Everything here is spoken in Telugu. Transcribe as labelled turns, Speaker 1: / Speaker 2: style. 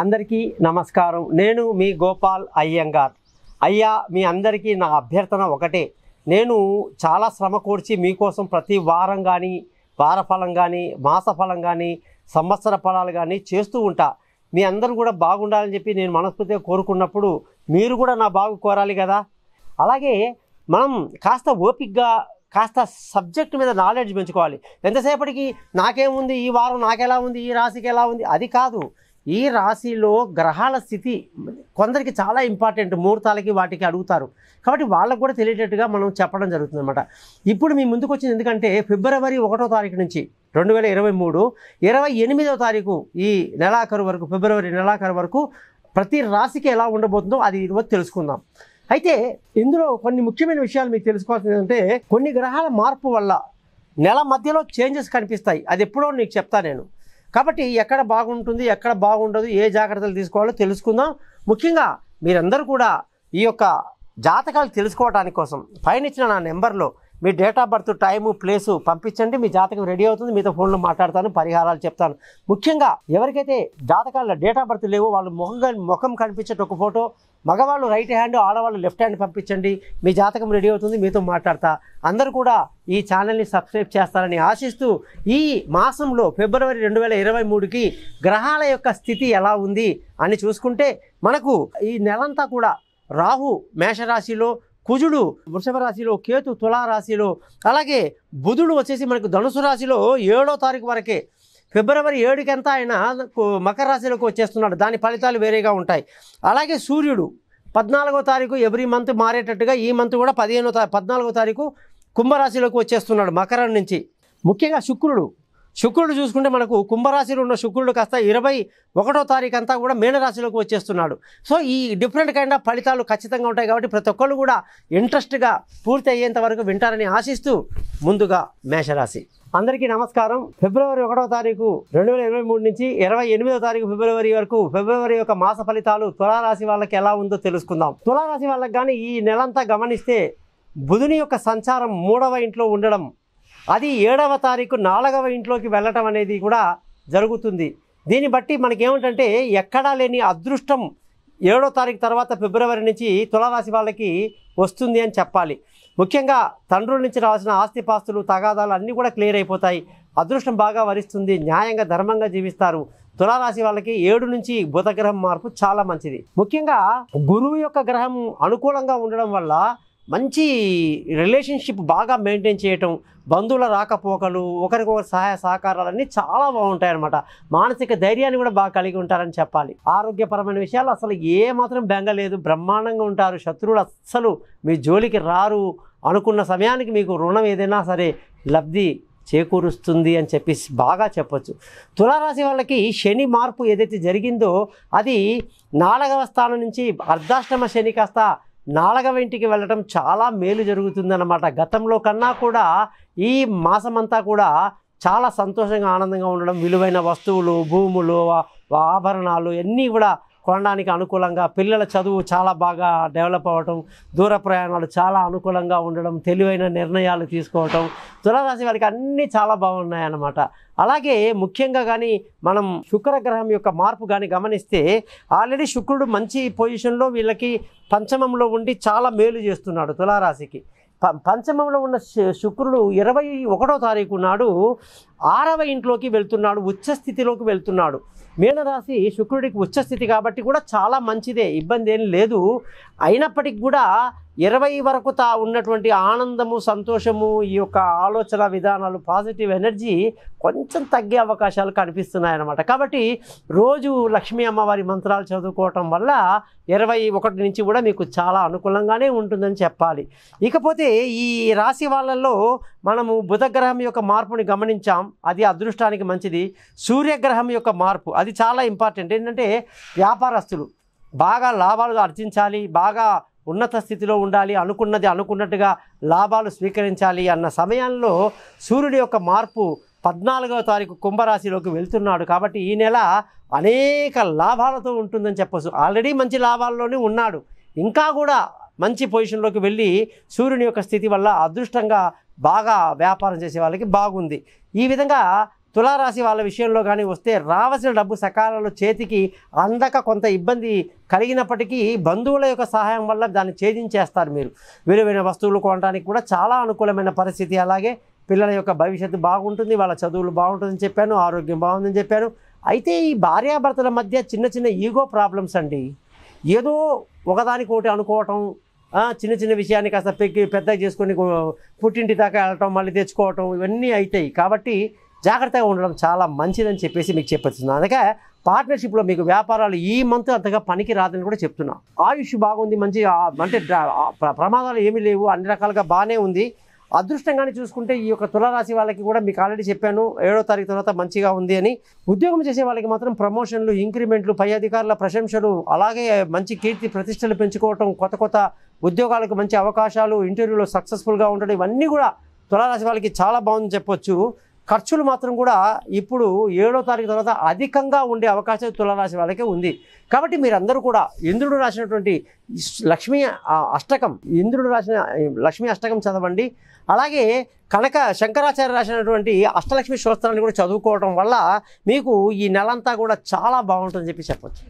Speaker 1: అందరికీ నమస్కారం నేను మీ గోపాల్ అయ్యంగార్ అయ్యా మీ అందరికీ నా అభ్యర్థన ఒకటే నేను చాలా శ్రమ కూర్చి మీకోసం ప్రతి వారం కానీ వారఫలం కానీ మాసఫలం కానీ సంవత్సర ఫలాలు కానీ చేస్తూ ఉంటా మీ అందరూ కూడా బాగుండాలని చెప్పి నేను మనస్ఫూర్తిగా కోరుకున్నప్పుడు మీరు కూడా నా బాగు కోరాలి కదా అలాగే మనం కాస్త ఓపిక్గా కాస్త సబ్జెక్ట్ మీద నాలెడ్జ్ పెంచుకోవాలి ఎంతసేపటికి నాకేముంది ఈ వారం నాకెలా ఉంది ఈ రాశికి ఎలా ఉంది అది కాదు ఈ రాశిలో గ్రహాల స్థితి కొందరికి చాలా ఇంపార్టెంట్ ముహూర్తాలకి వాటికి అడుగుతారు కాబట్టి వాళ్ళకు కూడా తెలియటట్టుగా మనం చెప్పడం జరుగుతుందన్నమాట ఇప్పుడు మీ ముందుకు వచ్చింది ఎందుకంటే ఫిబ్రవరి ఒకటో తారీఖు నుంచి రెండు వేల ఇరవై మూడు ఇరవై ఎనిమిదవ తారీఖు ఈ నెలాఖరు వరకు ఫిబ్రవరి నెలాఖరు వరకు ప్రతి రాశికి ఎలా ఉండబోతుందో అది ఈరోజు తెలుసుకుందాం అయితే ఇందులో కొన్ని ముఖ్యమైన విషయాలు మీకు తెలుసుకోవాల్సింది అంటే కొన్ని గ్రహాల మార్పు వల్ల నెల మధ్యలో చేంజెస్ కనిపిస్తాయి అది ఎప్పుడో నీకు చెప్తా నేను కాబట్టి ఎక్కడ బాగుంటుంది ఎక్కడ బాగుండదు ఏ జాగ్రత్తలు తీసుకోవాలో తెలుసుకుందాం ముఖ్యంగా మీరందరూ కూడా ఈ యొక్క జాతకాలు తెలుసుకోవడానికి కోసం పైన ఇచ్చిన నా నెంబర్లో మీ date of birth time place పంపించండి మీ జాతకం రెడీ అవుతుంది మీతో ఫోన్లో మాట్లాడతాను పరిహారాలు చెప్తాను ముఖ్యంగా ఎవరికైతే జాతకాల డేట్ ఆఫ్ బర్త్ లేవో వాళ్ళు ముఖం ముఖం కనిపించేట ఒక ఫోటో మగవాళ్ళు రైట్ హ్యాండ్ ఆడవాళ్ళు లెఫ్ట్ హ్యాండ్ పంపించండి మీ జాతకం రెడీ అవుతుంది మీతో మాట్లాడతా అందరూ కూడా ఈ ఛానల్ని సబ్స్క్రైబ్ చేస్తారని ఆశిస్తూ ఈ మాసంలో ఫిబ్రవరి రెండు వేల ఇరవై మూడుకి గ్రహాల యొక్క స్థితి ఎలా ఉంది అని చూసుకుంటే మనకు ఈ నెలంతా కూడా రాహు మేషరాశిలో కుజుడు వృషభ రాశిలో కేతు తులారాశిలో అలాగే బుధుడు వచ్చేసి మనకు ధనుసు రాశిలో ఏడో తారీఖు వరకే ఫిబ్రవరి ఏడుకంతా ఆయన మకర రాశిలోకి వచ్చేస్తున్నాడు దాని ఫలితాలు వేరేగా ఉంటాయి అలాగే సూర్యుడు పద్నాలుగో తారీఖు ఎవ్రీ మంత్ మారేటట్టుగా ఈ మంత్ కూడా పదిహేనో తా పద్నాలుగో తారీఖు కుంభరాశిలోకి వచ్చేస్తున్నాడు మకరం నుంచి ముఖ్యంగా శుక్రుడు శుక్రుడు చూసుకుంటే మనకు కుంభరాశిలో ఉన్న శుక్రుడు కాస్త ఇరవై ఒకటో తారీఖు అంతా కూడా మీనరాశిలోకి వచ్చేస్తున్నాడు సో ఈ డిఫరెంట్ కైండ్ ఆఫ్ ఫలితాలు ఖచ్చితంగా ఉంటాయి కాబట్టి ప్రతి ఒక్కళ్ళు కూడా ఇంట్రెస్ట్గా పూర్తి అయ్యేంత వరకు వింటారని ఆశిస్తూ ముందుగా మేషరాశి అందరికీ నమస్కారం ఫిబ్రవరి ఒకటో తారీఖు రెండు వేల ఇరవై మూడు నుంచి ఇరవై ఎనిమిదో తారీఖు ఫిబ్రవరి వరకు ఫిబ్రవరి యొక్క మాస ఫలితాలు తులారాశి వాళ్ళకి ఎలా ఉందో తెలుసుకుందాం తులారాశి వాళ్ళకి కానీ ఈ నెలంతా గమనిస్తే బుధుని యొక్క సంచారం మూడవ ఇంట్లో ఉండడం అది ఏడవ తారీఖు నాలుగవ ఇంట్లోకి వెళ్ళటం అనేది కూడా జరుగుతుంది దీన్ని బట్టి మనకేమిటంటే ఎక్కడా లేని అదృష్టం ఏడో తారీఖు తర్వాత ఫిబ్రవరి నుంచి తులారాశి వాళ్ళకి వస్తుంది అని చెప్పాలి ముఖ్యంగా తండ్రుల నుంచి రావాల్సిన ఆస్తిపాస్తులు తగాదాలు అన్నీ కూడా క్లియర్ అయిపోతాయి అదృష్టం బాగా వరిస్తుంది న్యాయంగా ధర్మంగా జీవిస్తారు తులారాశి వాళ్ళకి ఏడు నుంచి బుధగ్రహం మార్పు చాలా మంచిది ముఖ్యంగా గురువు యొక్క గ్రహం అనుకూలంగా ఉండడం వల్ల మంచి రిలేషన్షిప్ బాగా మెయింటైన్ చేయటం బంధువుల రాకపోకలు ఒకరికొకరు సహాయ సహకారాలన్నీ చాలా బాగుంటాయి అనమాట మానసిక ధైర్యాన్ని కూడా బాగా కలిగి ఉంటారని చెప్పాలి ఆరోగ్యపరమైన విషయాలు అసలు ఏమాత్రం బెంగలేదు బ్రహ్మాండంగా ఉంటారు శత్రువులు అస్సలు మీ జోలికి రారు అనుకున్న సమయానికి మీకు రుణం ఏదైనా సరే లబ్ధి చేకూరుస్తుంది అని చెప్పేసి బాగా చెప్పొచ్చు తులారాశి వాళ్ళకి శని మార్పు ఏదైతే జరిగిందో అది నాలుగవ స్థానం నుంచి అర్ధాష్టమ శని కాస్త నాలుగవ ఇంటికి వెళ్ళటం చాలా మేలు జరుగుతుందన్నమాట గతంలో కన్నా కూడా ఈ మాసమంతా కూడా చాలా సంతోషంగా ఆనందంగా ఉండడం విలువైన వస్తువులు భూములు ఆభరణాలు అన్నీ కూడా కొనడానికి అనుకూలంగా పిల్లల చదువు చాలా బాగా డెవలప్ అవ్వటం దూర ప్రయాణాలు చాలా అనుకూలంగా ఉండడం తెలివైన నిర్ణయాలు తీసుకోవటం తులారాశి వారికి అన్నీ చాలా బాగున్నాయన్నమాట అలాగే ముఖ్యంగా కానీ మనం శుక్రగ్రహం యొక్క మార్పు కానీ గమనిస్తే ఆల్రెడీ శుక్రుడు మంచి పొజిషన్లో వీళ్ళకి పంచమంలో ఉండి చాలా మేలు చేస్తున్నాడు తులారాశికి పంచమంలో ఉన్న శుక్రుడు ఇరవై ఒకటో తారీఖు నాడు ఆరవ ఇంట్లోకి వెళ్తున్నాడు ఉచ్చస్థితిలోకి వెళ్తున్నాడు మీనరాశి శుక్రుడికి ఉచ్చస్థితి కాబట్టి కూడా చాలా మంచిదే ఇబ్బంది ఏం లేదు అయినప్పటికి కూడా ఇరవై వరకు తా ఉన్నటువంటి ఆనందము సంతోషము ఈ యొక్క ఆలోచన విధానాలు పాజిటివ్ ఎనర్జీ కొంచెం తగ్గే అవకాశాలు కనిపిస్తున్నాయన్నమాట కాబట్టి రోజు లక్ష్మీ అమ్మవారి మంత్రాలు చదువుకోవటం వల్ల ఇరవై ఒకటి నుంచి కూడా మీకు చాలా అనుకూలంగానే ఉంటుందని చెప్పాలి ఇకపోతే ఈ రాశి వాళ్ళల్లో మనము బుధగ్రహం యొక్క మార్పుని గమనించాం అది అదృష్టానికి మంచిది సూర్యగ్రహం యొక్క మార్పు అది చాలా ఇంపార్టెంట్ ఏంటంటే వ్యాపారస్తులు బాగా లాభాలు ఆర్జించాలి బాగా ఉన్నత స్థితిలో ఉండాలి అనుకున్నది అనుకున్నట్టుగా లాభాలు స్వీకరించాలి అన్న సమయంలో సూర్యుడి యొక్క మార్పు పద్నాలుగవ తారీఖు కుంభరాశిలోకి వెళ్తున్నాడు కాబట్టి ఈ నెల అనేక లాభాలతో ఉంటుందని చెప్పచ్చు ఆల్రెడీ మంచి లాభాల్లోనే ఉన్నాడు ఇంకా కూడా మంచి పొజిషన్లోకి వెళ్ళి సూర్యుని యొక్క స్థితి వల్ల అదృష్టంగా బాగా వ్యాపారం చేసే వాళ్ళకి బాగుంది ఈ విధంగా తులారాశి వాళ్ళ విషయంలో కానీ వస్తే రావాల్సిన డబ్బు సకాలంలో చేతికి అందక కొంత ఇబ్బంది కలిగినప్పటికీ బంధువుల యొక్క సహాయం వల్ల దాన్ని ఛేదించేస్తారు మీరు విలువైన వస్తువులు కొనడానికి కూడా చాలా అనుకూలమైన పరిస్థితి అలాగే పిల్లల యొక్క భవిష్యత్తు బాగుంటుంది వాళ్ళ చదువులు బాగుంటుందని చెప్పాను ఆరోగ్యం బాగుందని చెప్పాను అయితే ఈ భార్యాభర్తల మధ్య చిన్న చిన్న ఈగో ప్రాబ్లమ్స్ అండి ఏదో ఒకదానికోటి అనుకోవటం చిన్న చిన్న విషయాన్ని కాస్త పెక్కి పెద్దగా చేసుకొని పుట్టింటి దాకా వెళ్ళటం మళ్ళీ తెచ్చుకోవటం ఇవన్నీ అవుతాయి కాబట్టి జాగ్రత్తగా ఉండడం చాలా మంచిదని చెప్పేసి మీకు చెప్పేస్తున్నాను అందుకే పార్ట్నర్షిప్లో మీకు వ్యాపారాలు ఈ మంత్ అంతగా పనికి రాదని కూడా చెప్తున్నా ఆయుష్ బాగుంది మంచి అంటే ప్రమాదాలు ఏమీ లేవు అన్ని రకాలుగా బాగానే ఉంది అదృష్టంగానే చూసుకుంటే ఈ యొక్క తులరాశి వాళ్ళకి కూడా మీకు ఆల్రెడీ చెప్పాను ఏడో తారీఖు తర్వాత మంచిగా ఉంది అని ఉద్యోగం చేసే వాళ్ళకి మాత్రం ప్రమోషన్లు ఇంక్రిమెంట్లు పై అధికారుల ప్రశంసలు అలాగే మంచి కీర్తి ప్రతిష్టలు పెంచుకోవటం కొత్త కొత్త ఉద్యోగాలకు మంచి అవకాశాలు ఇంటర్వ్యూలో సక్సెస్ఫుల్గా ఉండడం ఇవన్నీ కూడా తులారాశి వాళ్ళకి చాలా బాగుందని చెప్పొచ్చు ఖర్చులు మాత్రం కూడా ఇప్పుడు ఏడో తారీఖు తర్వాత అధికంగా ఉండే అవకాశం తులారాశి వాళ్ళకే ఉంది కాబట్టి మీరందరూ కూడా ఇంద్రుడు రాసినటువంటి లక్ష్మీ అష్టకం ఇంద్రుడు రాసిన లక్ష్మీ అష్టకం చదవండి అలాగే కనక శంకరాచార్య రాసినటువంటి అష్టలక్ష్మి స్తోత్రాన్ని కూడా చదువుకోవడం వల్ల మీకు ఈ నెలంతా కూడా చాలా బాగుంటుందని చెప్పి చెప్పచ్చు